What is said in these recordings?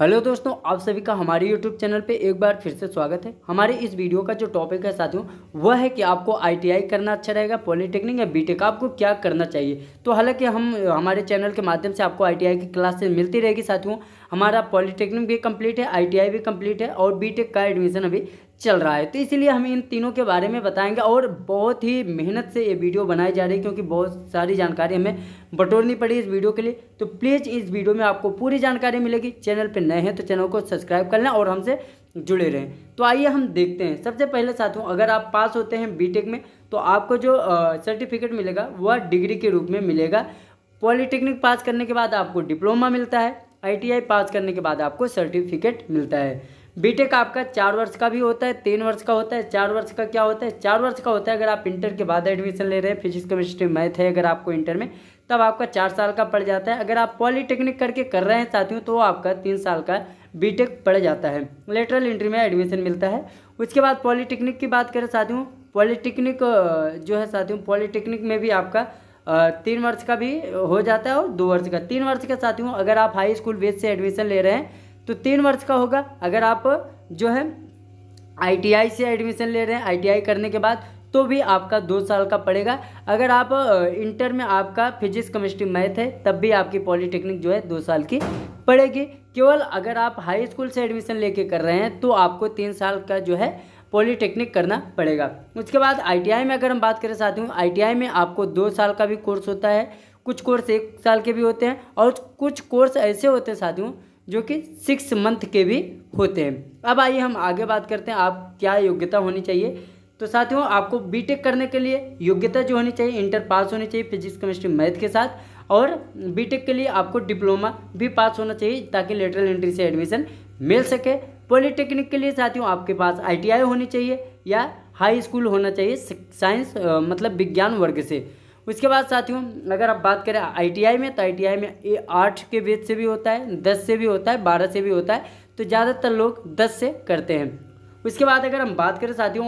hello दोस्तों आप सभी का हमारे यूट्यूब चैनल पे एक बार फिर से स्वागत है हमारे इस वीडियो का जो टॉपिक है साथियों वह है कि आपको आईटीआई करना अच्छा रहेगा पॉलिटेक्निक या बीटेक आपको क्या करना चाहिए तो हालांकि हम हमारे चैनल के माध्यम से आपको आईटीआई की क्लासेस मिलती रहेगी साथियों हमारा पॉलिटेक्निक भी कम्प्लीट है आई भी कम्प्लीट है और बी का एडमिशन अभी चल रहा है तो इसीलिए हम इन तीनों के बारे में बताएंगे और बहुत ही मेहनत से ये वीडियो बनाई जा रही है क्योंकि बहुत सारी जानकारी हमें बटोरनी पड़ी इस वीडियो के लिए तो प्लीज़ इस वीडियो में आपको पूरी जानकारी मिलेगी चैनल पर नए हैं तो चैनल को सब्सक्राइब कर लें और हमसे जुड़े रहें तो आइए हम देखते हैं सबसे पहले साथियों अगर आप पास होते हैं बी में तो आपको जो सर्टिफिकेट मिलेगा वह डिग्री के रूप में मिलेगा पॉलीटेक्निक पास करने के बाद आपको डिप्लोमा मिलता है आई पास करने के बाद आपको सर्टिफिकेट मिलता है बीटेक e आपका चार वर्ष का भी होता है तीन वर्ष का होता है चार वर्ष का क्या होता है चार वर्ष का होता है अगर आप इंटर के बाद एडमिशन ले रहे हैं फिजिक्स केमिस्ट्री मैथ है अगर आपको इंटर में तब आपका चार साल का पड़ जाता है अगर आप पॉलीटेक्निक करके कर रहे हैं साथियों तो आपका तीन साल का बीटेक e पड़ जाता है लेटरल इंट्री में एडमिशन मिलता है उसके बाद पॉलीटेक्निक की बात करें साथियों पॉलीटेक्निक जो है साथियों पॉलीटेक्निक में भी आपका तीन वर्ष का भी हो जाता है और दो वर्ष का तीन वर्ष का साथियों अगर आप हाई स्कूल बेस से एडमिशन ले रहे हैं तो तीन वर्ष का होगा अगर आप जो है आईटीआई से एडमिशन ले रहे हैं आईटीआई करने के बाद तो भी आपका दो साल का पड़ेगा अगर आप इंटर में आपका फिजिक्स केमिस्ट्री मैथ है तब भी आपकी पॉलिटेक्निक जो है दो साल की पड़ेगी केवल अगर आप हाई स्कूल से एडमिशन लेके कर रहे हैं तो आपको तीन साल का जो है पॉलीटेक्निक करना पड़ेगा उसके बाद आईटीआई में अगर हम बात करें साथियों आईटीआई में आपको दो साल का भी कोर्स होता है कुछ कोर्स एक साल के भी होते हैं और कुछ कोर्स ऐसे होते हैं साथियों जो कि सिक्स मंथ के भी होते हैं अब आइए हम आगे बात करते हैं आप क्या योग्यता होनी चाहिए तो साथियों आपको बीटेक करने के लिए योग्यता जो होनी चाहिए इंटर पास होनी चाहिए फिजिक्स केमिस्ट्री मैथ के साथ और बीटेक के लिए आपको डिप्लोमा भी पास होना चाहिए ताकि लेटरल एंट्री से एडमिशन मिल सके पॉलिटेक्निक के लिए साथियों आपके पास आईटीआई होनी चाहिए या हाई स्कूल होना चाहिए साइंस मतलब विज्ञान वर्ग से उसके बाद साथियों अगर आप बात करें आईटीआई में तो आईटीआई में ये आठ के बेच से भी होता है दस से भी होता है बारह से भी होता है तो ज़्यादातर लोग दस से करते हैं उसके बाद अगर हम बात करें साथियों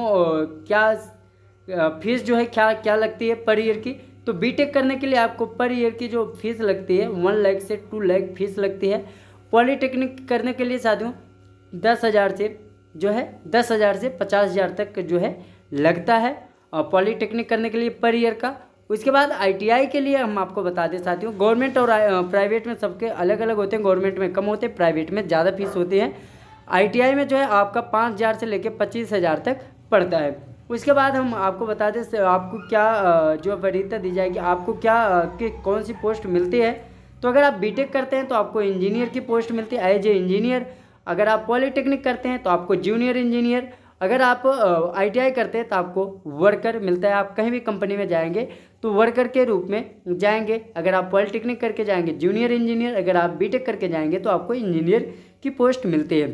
क्या फीस जो है क्या क्या लगती है पर ईयर की तो बीटेक करने के लिए आपको पर ईयर की जो फीस लगती है वन लैख से टू लैख फीस लगती है पॉलीटेक्निक करने के लिए साथियों दस हज़ार से जो है दस हज़ार से पचास हज़ार तक जो है लगता है और पॉलीटेक्निक करने के लिए पर ईयर का उसके बाद आईटीआई के लिए हम आपको बता दें साथियों गवर्नमेंट और प्राइवेट में सबके अलग अलग होते हैं गवर्नमेंट में कम होते हैं प्राइवेट में ज़्यादा फीस होती है आईटीआई में जो है आपका पाँच हज़ार से लेकर पच्चीस हज़ार तक पड़ता है उसके बाद हम आपको बता दें आपको क्या जो वरीयता दी जाएगी आपको क्या कि कौन सी पोस्ट मिलती है तो अगर आप बी करते हैं तो आपको इंजीनियर की पोस्ट मिलती है एज ए इंजीनियर अगर आप पॉलीटेक्निक करते हैं तो आपको जूनियर इंजीनियर अगर आप आई करते हैं तो आपको वर्कर मिलता है आप कहीं भी कंपनी में जाएंगे तो वर्कर के रूप में जाएंगे अगर आप पॉलिटेक्निक करके जाएंगे जूनियर इंजीनियर अगर आप बीटेक करके जाएंगे तो आपको इंजीनियर की पोस्ट मिलती है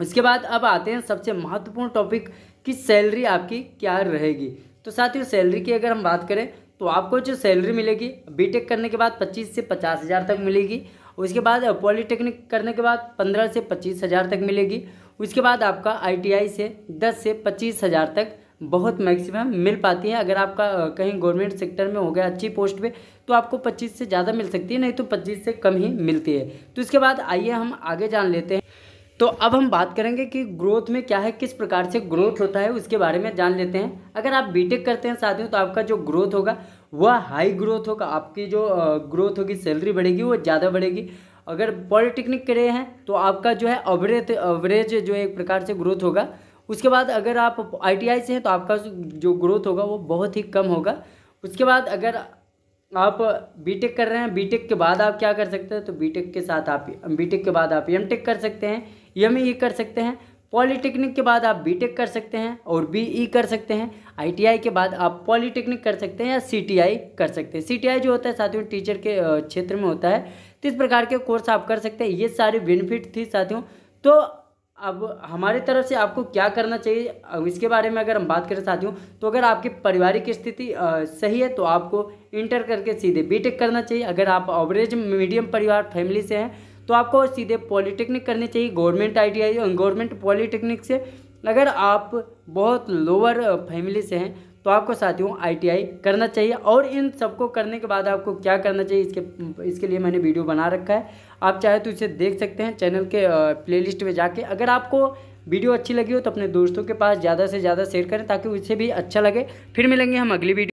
उसके बाद अब आते हैं सबसे महत्वपूर्ण टॉपिक कि सैलरी आपकी क्या रहेगी तो साथियों सैलरी की अगर हम बात करें तो आपको जो सैलरी मिलेगी बी करने के बाद पच्चीस से पचास हज़ार तक मिलेगी उसके बाद पॉलिटेक्निक करने के बाद पंद्रह से पच्चीस हज़ार तक मिलेगी उसके बाद आपका आईटीआई से दस से पच्चीस हज़ार तक बहुत मैक्सिमम मिल पाती है अगर आपका कहीं गवर्नमेंट सेक्टर में हो गया अच्छी पोस्ट पे तो आपको 25 से ज़्यादा मिल सकती है नहीं तो 25 से कम ही मिलती है तो इसके बाद आइए हम आगे जान लेते हैं तो अब हम बात करेंगे कि ग्रोथ में क्या है किस प्रकार से ग्रोथ होता है उसके बारे में जान लेते हैं अगर आप बीटेक करते हैं साथियों तो आपका जो ग्रोथ होगा वह हाई ग्रोथ होगा आपकी जो ग्रोथ होगी सैलरी बढ़ेगी वो ज़्यादा बढ़ेगी अगर पॉलिटेक्निक करे हैं तो आपका जो है अवरेज अवरेज जो एक प्रकार से ग्रोथ होगा उसके बाद अगर आप आई से हैं तो आपका जो ग्रोथ होगा वो बहुत ही कम होगा उसके बाद अगर आप बीटेक कर रहे हैं बीटेक के बाद आप क्या कर सकते हैं तो बीटेक के साथ आप बीटेक के बाद आप एमटेक कर सकते हैं ई e e कर सकते हैं पॉलीटेक्निक के बाद आप बीटेक कर सकते हैं और बीई e कर सकते हैं आईटीआई के बाद आप पॉलीटेक्निक कर सकते हैं या सीटीआई कर सकते हैं सीटीआई जो होता है साथियों टीचर के क्षेत्र में होता है तो इस प्रकार के कोर्स आप कर सकते हैं ये सारी बेनिफिट थी साथियों तो अब हमारी तरफ से आपको क्या करना चाहिए इसके बारे में अगर हम बात करें साथियों तो अगर आपकी पारिवारिक स्थिति सही है तो आपको इंटर करके सीधे बीटेक करना चाहिए अगर आप ऑवरेज मीडियम परिवार फैमिली से हैं तो आपको सीधे पॉलिटेक्निक करनी चाहिए गवर्नमेंट आई गवर्नमेंट पॉलिटेक्निक से अगर आप बहुत लोअर फैमिली से हैं तो आपको साथियों आईटीआई करना चाहिए और इन सबको करने के बाद आपको क्या करना चाहिए इसके इसके लिए मैंने वीडियो बना रखा है आप चाहे तो इसे देख सकते हैं चैनल के प्लेलिस्ट में जाके अगर आपको वीडियो अच्छी लगी हो तो अपने दोस्तों के पास ज़्यादा से ज़्यादा शेयर करें ताकि उसे भी अच्छा लगे फिर मिलेंगे हम अगली वीडियो